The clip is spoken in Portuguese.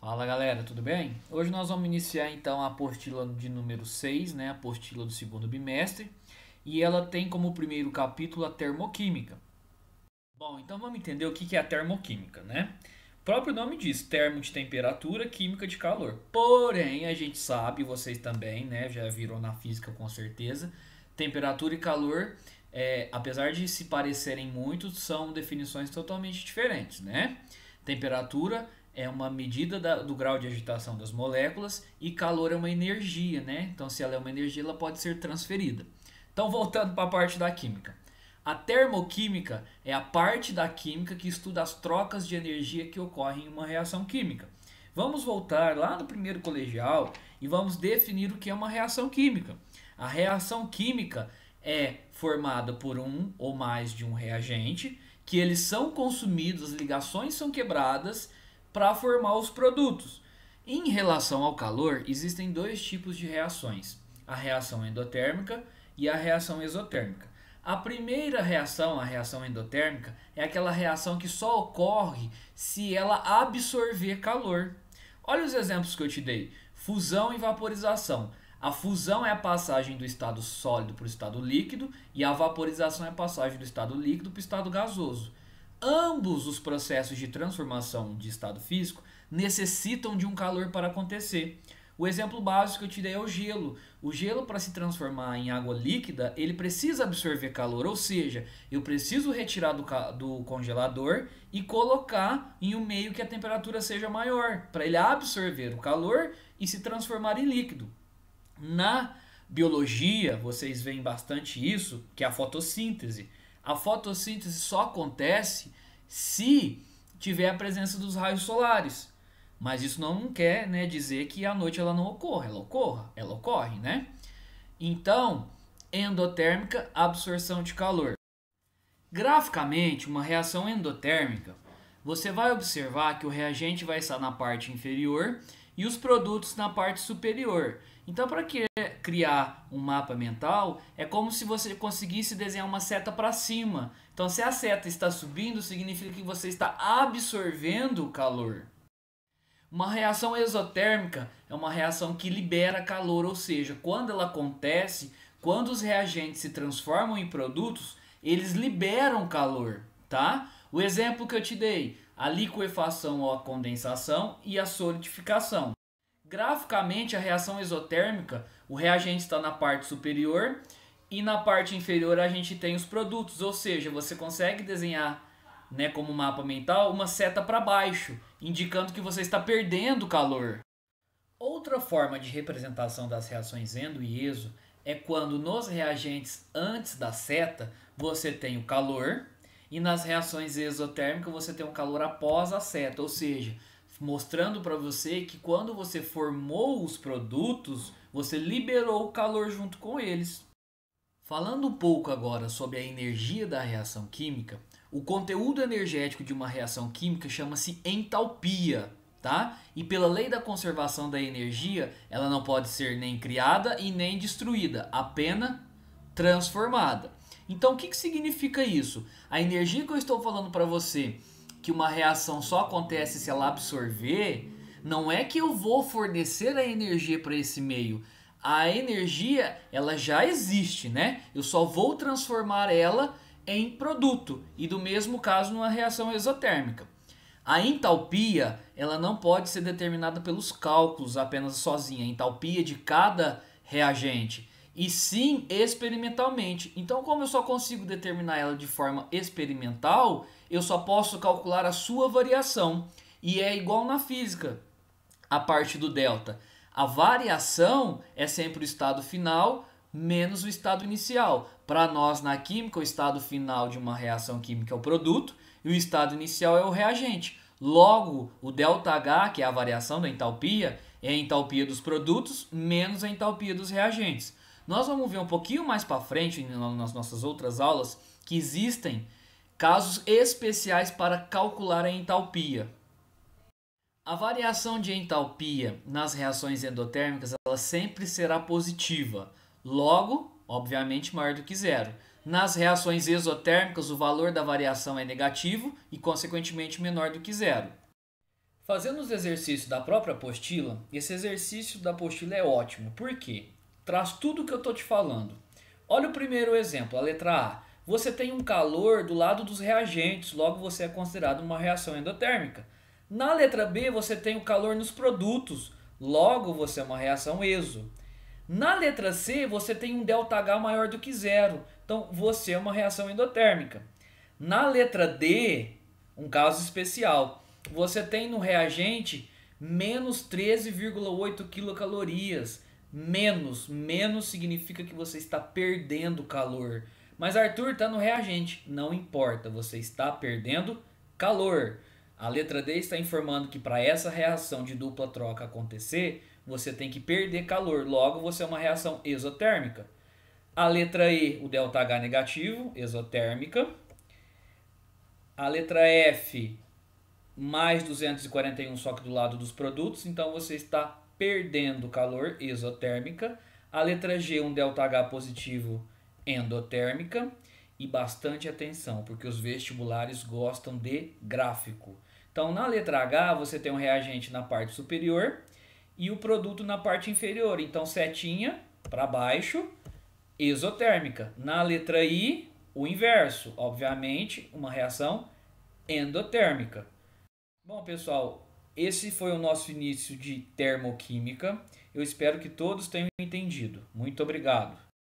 Fala galera, tudo bem? Hoje nós vamos iniciar então a apostila de número 6, né, a apostila do segundo bimestre, e ela tem como primeiro capítulo a termoquímica. Bom, então vamos entender o que é a termoquímica, né? O próprio nome diz, termo de temperatura, química de calor. Porém, a gente sabe, vocês também, né, já viram na física com certeza, temperatura e calor, é, apesar de se parecerem muito, são definições totalmente diferentes, né? Temperatura é uma medida da, do grau de agitação das moléculas e calor é uma energia, né? Então, se ela é uma energia, ela pode ser transferida. Então, voltando para a parte da química. A termoquímica é a parte da química que estuda as trocas de energia que ocorrem em uma reação química. Vamos voltar lá no primeiro colegial e vamos definir o que é uma reação química. A reação química é formada por um ou mais de um reagente, que eles são consumidos, as ligações são quebradas para formar os produtos. Em relação ao calor, existem dois tipos de reações: a reação endotérmica e a reação exotérmica. A primeira reação, a reação endotérmica, é aquela reação que só ocorre se ela absorver calor. Olha os exemplos que eu te dei: fusão e vaporização. A fusão é a passagem do estado sólido para o estado líquido e a vaporização é a passagem do estado líquido para o estado gasoso. Ambos os processos de transformação de estado físico necessitam de um calor para acontecer. O exemplo básico que eu tirei é o gelo. O gelo, para se transformar em água líquida, ele precisa absorver calor, ou seja, eu preciso retirar do, do congelador e colocar em um meio que a temperatura seja maior, para ele absorver o calor e se transformar em líquido. Na biologia, vocês veem bastante isso, que é a fotossíntese. A fotossíntese só acontece se tiver a presença dos raios solares. Mas isso não quer né, dizer que à noite ela não ocorra. Ela ocorra, ela ocorre, né? Então, endotérmica, absorção de calor. Graficamente, uma reação endotérmica, você vai observar que o reagente vai estar na parte inferior e os produtos na parte superior. Então, para criar um mapa mental, é como se você conseguisse desenhar uma seta para cima. Então, se a seta está subindo, significa que você está absorvendo o calor. Uma reação exotérmica é uma reação que libera calor, ou seja, quando ela acontece, quando os reagentes se transformam em produtos, eles liberam calor, tá? O exemplo que eu te dei, a liquefação ou a condensação e a solidificação. Graficamente, a reação exotérmica o reagente está na parte superior e na parte inferior a gente tem os produtos, ou seja, você consegue desenhar né, como mapa mental uma seta para baixo, indicando que você está perdendo calor. Outra forma de representação das reações endo e exo é quando nos reagentes antes da seta você tem o calor, e nas reações exotérmicas você tem um calor após a seta, ou seja, mostrando para você que quando você formou os produtos, você liberou o calor junto com eles. Falando um pouco agora sobre a energia da reação química, o conteúdo energético de uma reação química chama-se entalpia, tá? E pela lei da conservação da energia, ela não pode ser nem criada e nem destruída, apenas transformada. Então, o que, que significa isso? A energia que eu estou falando para você que uma reação só acontece se ela absorver, não é que eu vou fornecer a energia para esse meio. A energia, ela já existe, né? Eu só vou transformar ela em produto e do mesmo caso numa reação exotérmica. A entalpia, ela não pode ser determinada pelos cálculos apenas sozinha, a entalpia de cada reagente e sim experimentalmente. Então, como eu só consigo determinar ela de forma experimental, eu só posso calcular a sua variação. E é igual na física, a parte do delta. A variação é sempre o estado final menos o estado inicial. Para nós, na química, o estado final de uma reação química é o produto e o estado inicial é o reagente. Logo, o ΔH, que é a variação da entalpia, é a entalpia dos produtos menos a entalpia dos reagentes. Nós vamos ver um pouquinho mais para frente nas nossas outras aulas que existem casos especiais para calcular a entalpia. A variação de entalpia nas reações endotérmicas ela sempre será positiva, logo, obviamente, maior do que zero. Nas reações exotérmicas, o valor da variação é negativo e, consequentemente, menor do que zero. Fazendo os exercícios da própria apostila, esse exercício da apostila é ótimo. Por quê? traz tudo o que eu estou te falando. Olha o primeiro exemplo, a letra A. Você tem um calor do lado dos reagentes, logo você é considerado uma reação endotérmica. Na letra B, você tem o calor nos produtos, logo você é uma reação exo. Na letra C, você tem um ΔH maior do que zero, então você é uma reação endotérmica. Na letra D, um caso especial, você tem no reagente menos 13,8 quilocalorias menos. Menos significa que você está perdendo calor. Mas Arthur está no reagente. Não importa, você está perdendo calor. A letra D está informando que para essa reação de dupla troca acontecer, você tem que perder calor. Logo, você é uma reação exotérmica. A letra E, o ΔH negativo, exotérmica. A letra F, mais 241, só que do lado dos produtos. Então, você está perdendo calor exotérmica, a letra G, um ΔH positivo endotérmica, e bastante atenção, porque os vestibulares gostam de gráfico. Então, na letra H, você tem um reagente na parte superior e o produto na parte inferior. Então, setinha para baixo, exotérmica. Na letra I, o inverso, obviamente, uma reação endotérmica. Bom, pessoal, esse foi o nosso início de termoquímica. Eu espero que todos tenham entendido. Muito obrigado.